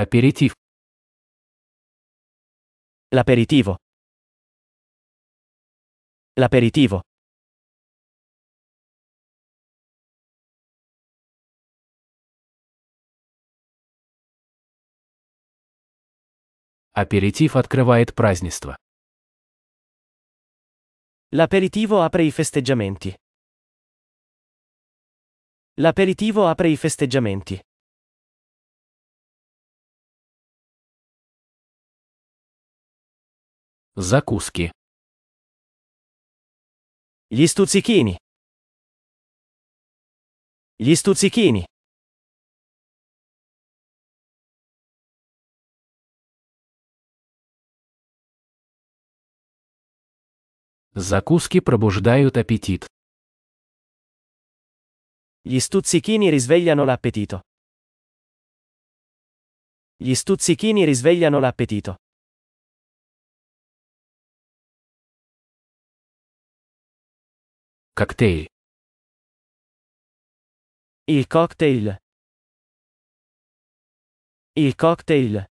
Aperitivo. L'aperitivo. L'aperitivo. Аперитив открывает празднество. L'aperitivo apre i festeggiamenti. L'aperitivo apre i festeggiamenti. Закуски. Gli stuzzichini. Gli stuzzichini. Закуски пробуждают аппетит. Gli stuzzichini risvegliano l'appetito. Gli stuzzichini risvegliano l'appetito. Коктейль. И коктейль. И коктейль.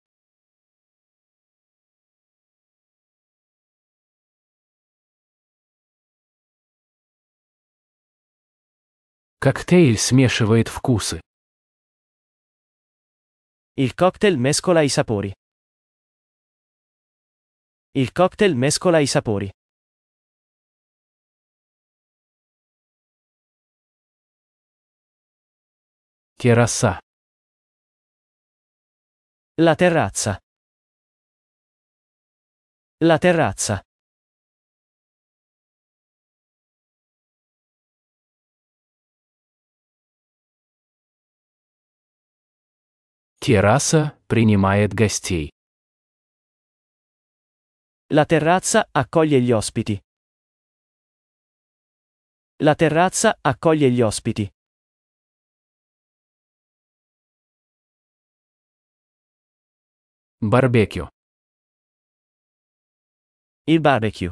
Коктейль смешивает вкусы. Il cocktail mescola i sapori. Il cocktail mescola i sapori. Terrassa. La terrazza. La terrazza. Терраса принимает гостей. La terrazza accoglie gli ospiti. La terrazza accoglie gli ospiti. Barbecue. Il barbecue.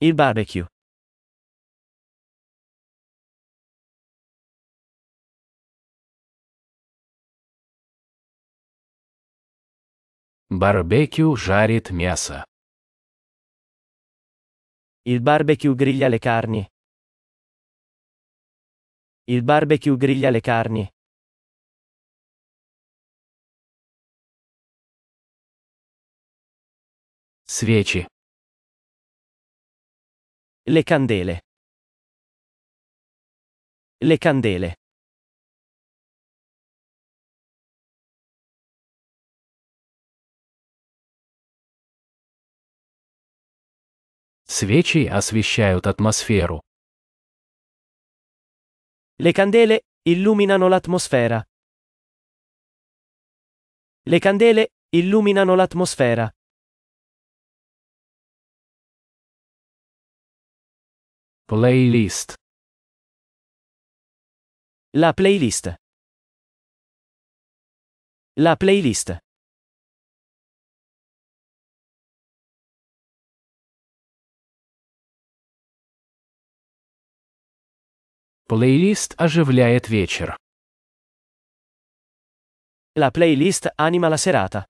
Il barbecue. Барбекю жарит мясо. Il barbecue griglia le carni. Il barbecue griglia le carni. Свечи. Le candele. Le candele. Свечи освещают атмосферу. Le candele illuminano l'atmosfera. Le candele illuminano l'atmosfera. Плейлист. La playlist. La playlist. Плейлист оживляет вечер. La playlist anima la serata.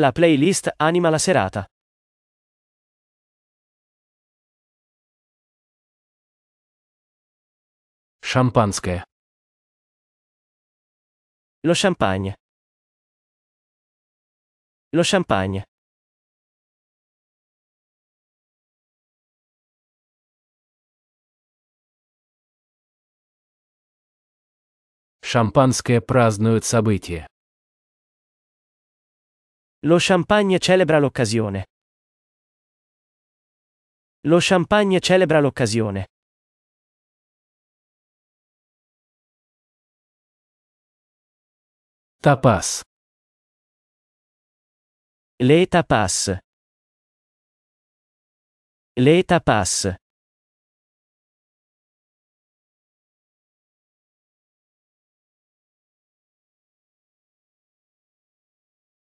La playlist anima la serata. Шампанское. Lo champagne. Lo champagne. Шампанское празднует событие. Lo champagne celebra l'occasione. Lo champagne celebra l'occasione. Tapas. Le tapas. Le tapas.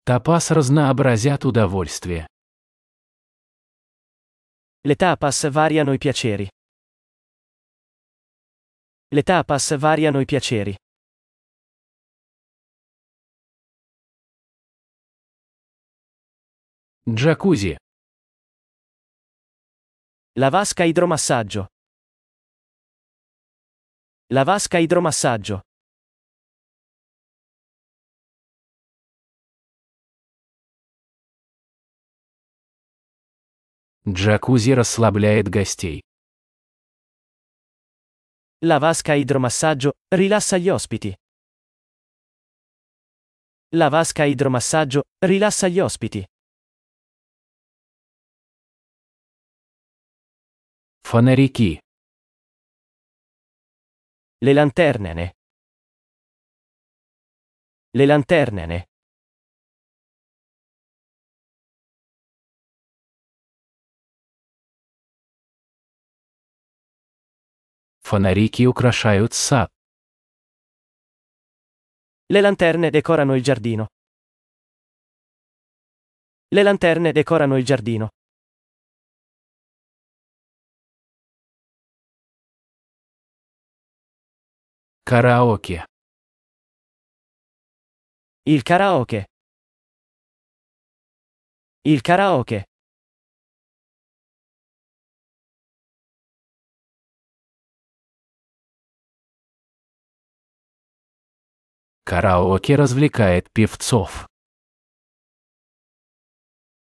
Тапас разнообразят удовольствие. Le tapas variano i piaceri. Le tapas variano i piaceri. Jacuzzi. La vasca idromassaggio. La vasca idromassaggio. Джакузи расслабляет гостей. La vasca idromassaggio rilassa gli ospiti. La vasca idromassaggio rilassa gli ospiti. Фонарики. Le lanterne. Le lanterne. Фонарики украшают сад. Le lanterne decorano il giardino. Le lanterne decorano il giardino. Karaoke. Il karaoke. Il karaoke. Караоке развлекает певцов.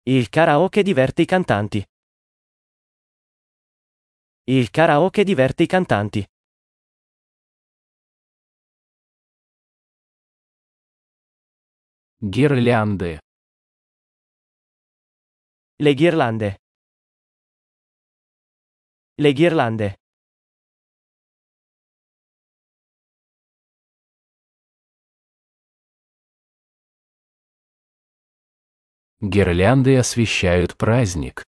Il karaoke diverte i cantanti. Il karaoke diverte i cantanti. Ghirlande. Le ghirlande. Le ghirlande. Гирлянды освещают праздник.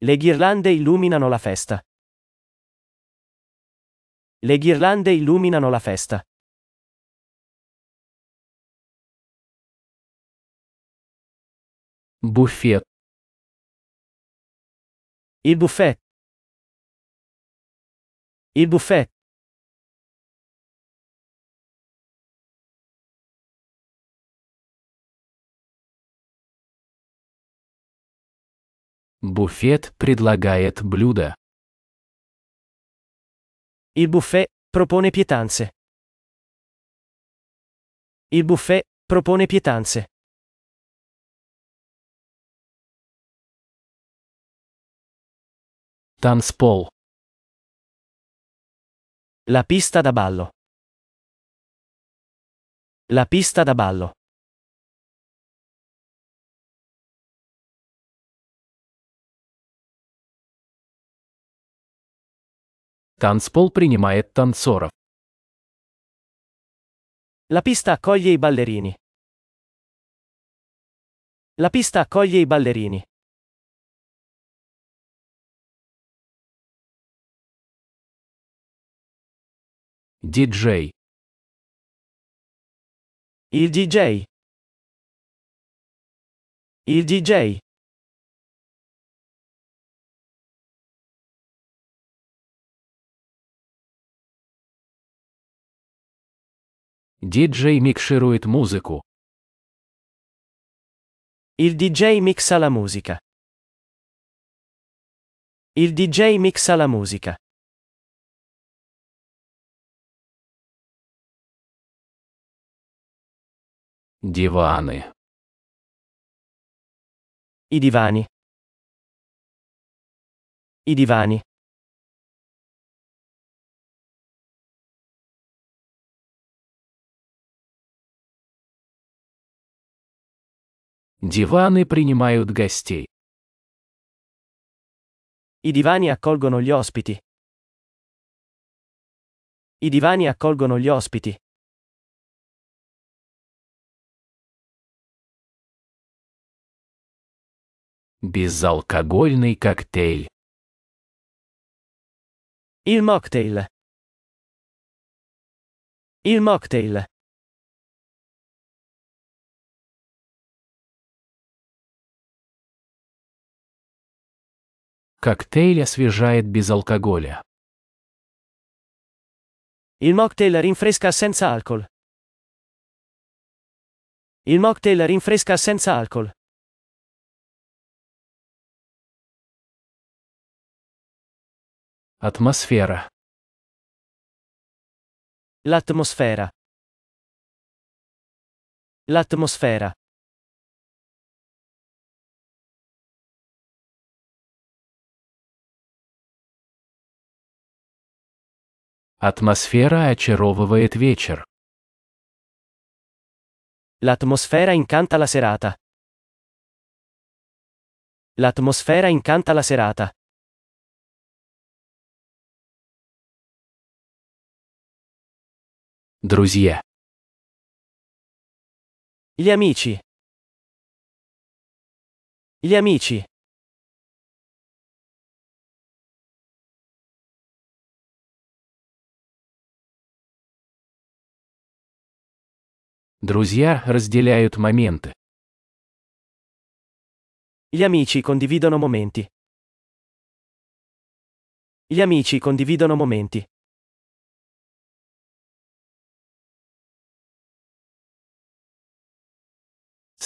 Le ghirlande illuminano la festa. Le ghirlande illuminano la festa. Буфет. И буфет. И буфет. Буфет предлагает блюда. Il buffet propone pietanze. Il buffet propone pietanze. Танцпол. La pista da ballo. La pista da ballo. Танцпол принимает танцоров. La pista accoglie i ballerini. La pista accoglie i ballerini. DJ. Il DJ. Il DJ. Диджей микширует музыку. Il DJ mixa la musica. Il DJ mixa la musica. Диваны. I divani. I divani. Диваны принимают гостей. I divani accolgono gli ospiti. I divani accolgono gli ospiti. Безалкогольный коктейль. Il mocktail. Il mocktail. Коктейль освежает без алкоголя. Il mocktail rinfresca senza alcol. Il mocktail rinfresca senza alcol. Атмосфера. L'atmosfera. L'atmosfera. Атмосфера очаровывает вечер. L'atmosfera incanta la serata. L'atmosfera incanta la serata. друзья. Gli amici. Gli amici. Друзья разделяют моменты. Gli amici condividono momenti. Gli amici condividono momenti.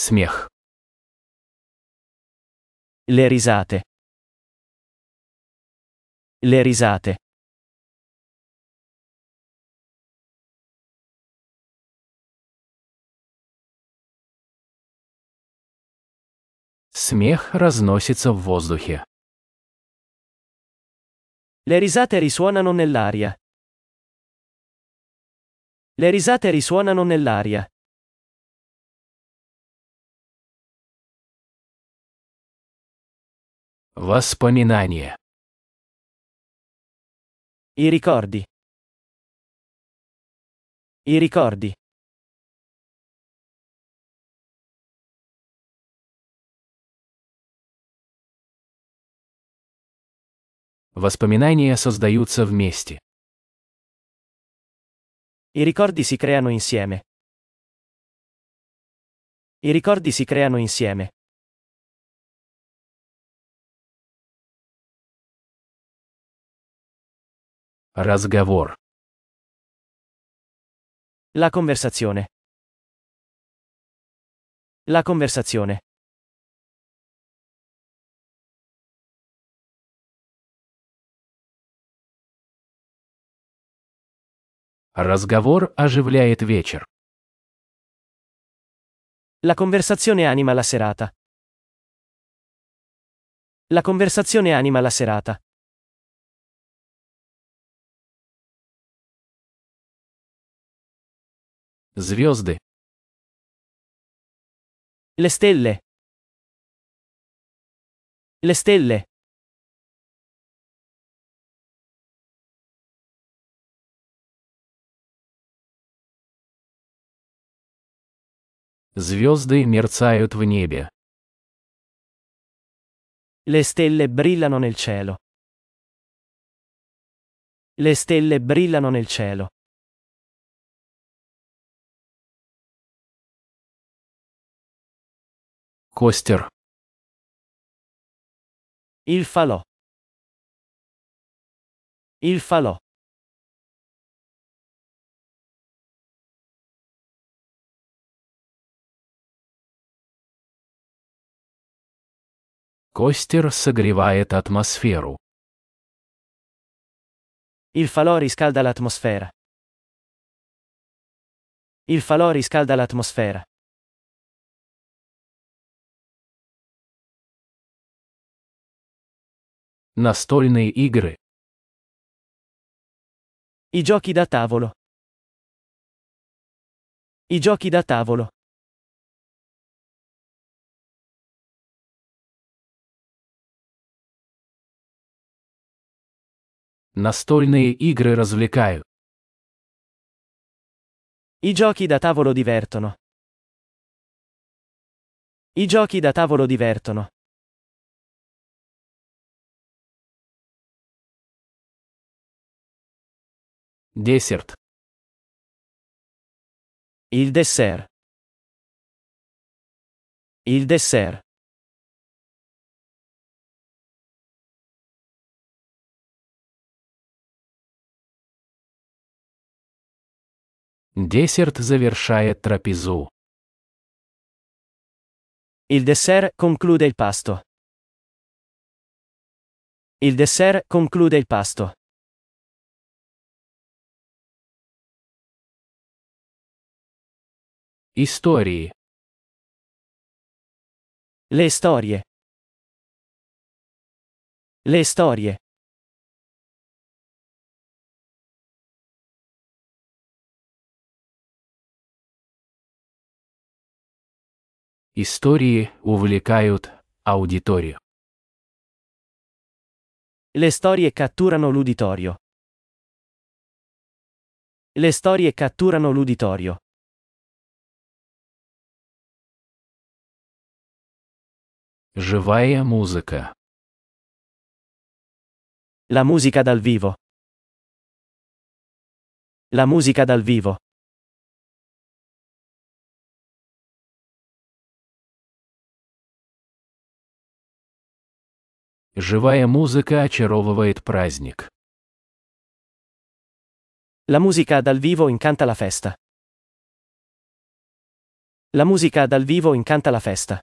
Смех. Le risate. Le risate. Смех разносится в воздухе. Le risate risuonano nell'aria. Le risate risuonano nell'aria. Воспоминания. I ricordi. I ricordi. Воспоминания создаются вместе. I ricordi si creano insieme. I ricordi si creano insieme. Разговор. La conversazione. La conversazione. Разговор оживляет вечер. La conversazione anima la serata. La conversazione anima la serata. Звезды. Le stelle. Le stelle. Звезды мерцают в небе. Le stelle brillano nel cielo. Le stelle brillano nel cielo. Костер. Il falò. Il falò. Костер согревает атмосферу. Il falò riscalda l'atmosfera. Il falò riscalda l'atmosfera. Настольные игры. I giochi da tavolo. I giochi da tavolo. Настольные игры развлекают. I giochi da tavolo divertono. I giochi da tavolo divertono. Dessert. Il dessert. Il dessert. Десерт завершает трапезу. Il dessert conclude il pasto. Il dessert conclude il pasto. Истории. Le storie. Le storie. Истории увлекают аудиторию. Le storie catturano l'uditorio. Le storie catturano l'uditorio. Живая musica. La musica dal vivo. La musica dal vivo. Живая музыка очаровывает праздник. La musica dal vivo incanta la festa. La musica dal vivo incanta la festa.